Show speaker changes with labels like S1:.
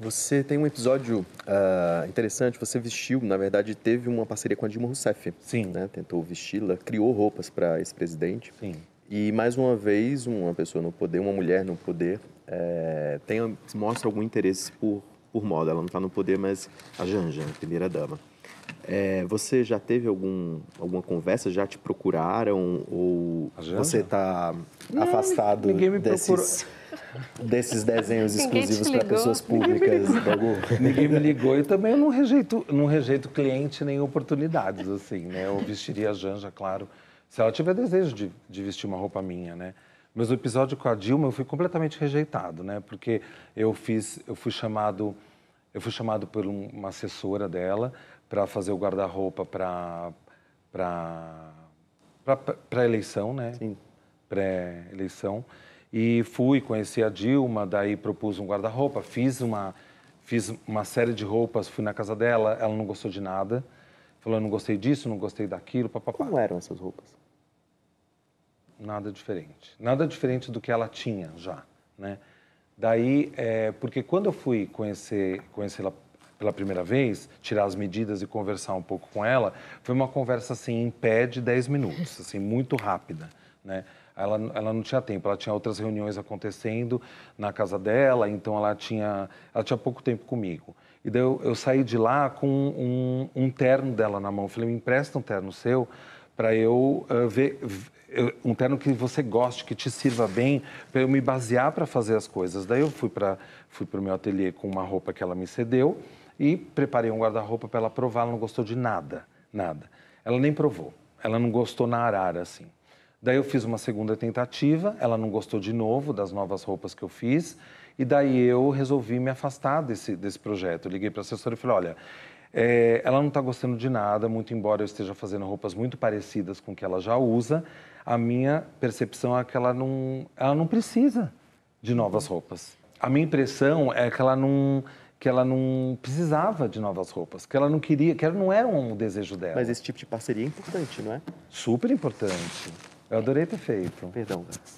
S1: Você tem um episódio uh, interessante. Você vestiu, na verdade, teve uma parceria com a Dilma Rousseff. Sim. Né? Tentou vesti-la, criou roupas para esse presidente. Sim. E mais uma vez, uma pessoa no poder, uma mulher no poder, é, tem, mostra algum interesse por, por moda. Ela não está no poder, mas a Janja, a primeira dama. É, você já teve algum, alguma conversa? Já te procuraram? Ou você está afastado ninguém me desses desses desenhos exclusivos para pessoas públicas da Google? Ninguém me ligou e
S2: também eu não rejeito, não rejeito cliente nem oportunidades, assim, né? Eu vestiria a Janja, claro, se ela tiver desejo de, de vestir uma roupa minha, né? Mas o episódio com a Dilma eu fui completamente rejeitado, né? Porque eu fiz, eu fui chamado, eu fui chamado por uma assessora dela para fazer o guarda-roupa para para para eleição, né? Sim. Pré-eleição e fui conhecer a Dilma, daí propus um guarda-roupa, fiz uma, fiz uma série de roupas, fui na casa dela, ela não gostou de nada, falou, eu não gostei disso, não gostei daquilo, papapá. Como eram essas roupas? Nada diferente. Nada diferente do que ela tinha já, né? Daí, é, porque quando eu fui conhecer, conhecê-la pela primeira vez, tirar as medidas e conversar um pouco com ela, foi uma conversa assim, em pé de 10 minutos, assim, muito rápida, né? Ela, ela não tinha tempo, ela tinha outras reuniões acontecendo na casa dela, então ela tinha, ela tinha pouco tempo comigo. E daí eu, eu saí de lá com um, um, terno dela na mão. Eu falei, me empresta um terno seu para eu uh, ver, eh, um terno que você goste, que te sirva bem, para eu me basear para fazer as coisas. Daí eu fui para fui o meu ateliê com uma roupa que ela me cedeu e preparei um guarda-roupa para ela provar, ela não gostou de nada, nada. Ela nem provou, ela não gostou na arara, assim. Daí eu fiz uma segunda tentativa, ela não gostou de novo das novas roupas que eu fiz, e daí eu resolvi me afastar desse, desse projeto. Eu liguei para a assessora e falei: olha, é, ela não está gostando de nada, muito embora eu esteja fazendo roupas muito parecidas com o que ela já usa, a minha percepção é que ela não, ela não precisa de novas roupas. A minha impressão é que ela não que ela não precisava de novas roupas, que ela não queria, que ela não era um desejo dela. Mas esse tipo de parceria é importante, não é? Super importante. Eu adorei ter feito. Perdão, Gas.